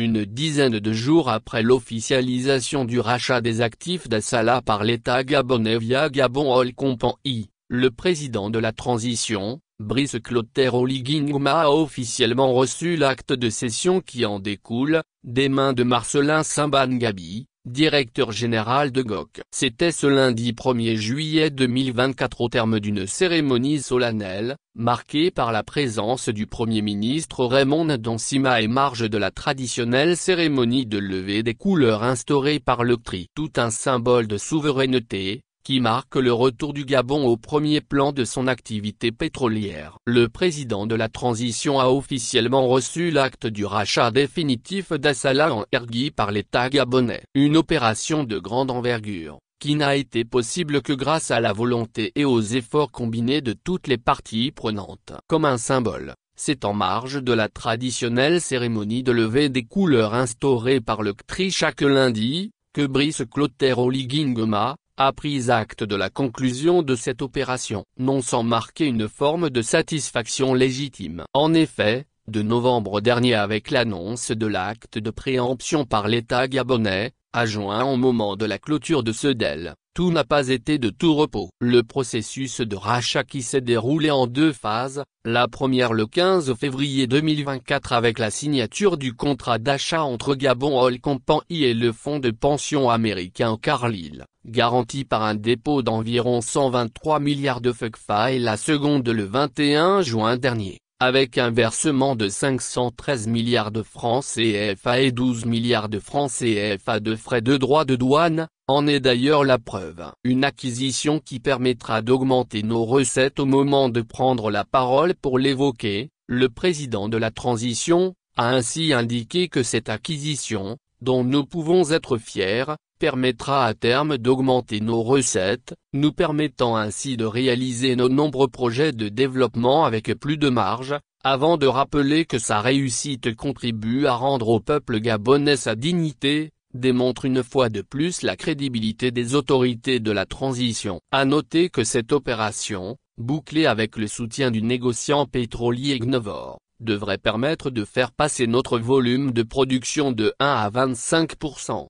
Une dizaine de jours après l'officialisation du rachat des actifs d'Assala par l'État gabonais via Gabon Oil Company, le président de la transition, Brice Clotaire Oliginguma a officiellement reçu l'acte de cession qui en découle, des mains de Marcelin Simban Gabi directeur général de GOC. C'était ce lundi 1er juillet 2024 au terme d'une cérémonie solennelle, marquée par la présence du Premier ministre Raymond Ndonsima et marge de la traditionnelle cérémonie de levée des couleurs instaurée par le CRI. Tout un symbole de souveraineté, qui marque le retour du Gabon au premier plan de son activité pétrolière. Le président de la transition a officiellement reçu l'acte du rachat définitif d'Assala en Ergui par l'État gabonais. Une opération de grande envergure, qui n'a été possible que grâce à la volonté et aux efforts combinés de toutes les parties prenantes. Comme un symbole, c'est en marge de la traditionnelle cérémonie de levée des couleurs instaurée par le CTRI chaque lundi, que Brice Clotaire Oligingoma, a pris acte de la conclusion de cette opération, non sans marquer une forme de satisfaction légitime. En effet, de novembre dernier avec l'annonce de l'acte de préemption par l'État gabonais, à juin au moment de la clôture de ce DEL, tout n'a pas été de tout repos. Le processus de rachat qui s'est déroulé en deux phases, la première le 15 février 2024 avec la signature du contrat d'achat entre Gabon All Company et le fonds de pension américain Carlisle, garantie par un dépôt d'environ 123 milliards de FECFA et la seconde le 21 juin dernier, avec un versement de 513 milliards de francs CFA et 12 milliards de francs CFA de frais de droits de douane, en est d'ailleurs la preuve. Une acquisition qui permettra d'augmenter nos recettes au moment de prendre la parole pour l'évoquer, le président de la transition, a ainsi indiqué que cette acquisition, dont nous pouvons être fiers, permettra à terme d'augmenter nos recettes, nous permettant ainsi de réaliser nos nombreux projets de développement avec plus de marge, avant de rappeler que sa réussite contribue à rendre au peuple gabonais sa dignité, démontre une fois de plus la crédibilité des autorités de la transition. À noter que cette opération, bouclée avec le soutien du négociant pétrolier Gnovor, devrait permettre de faire passer notre volume de production de 1 à 25%.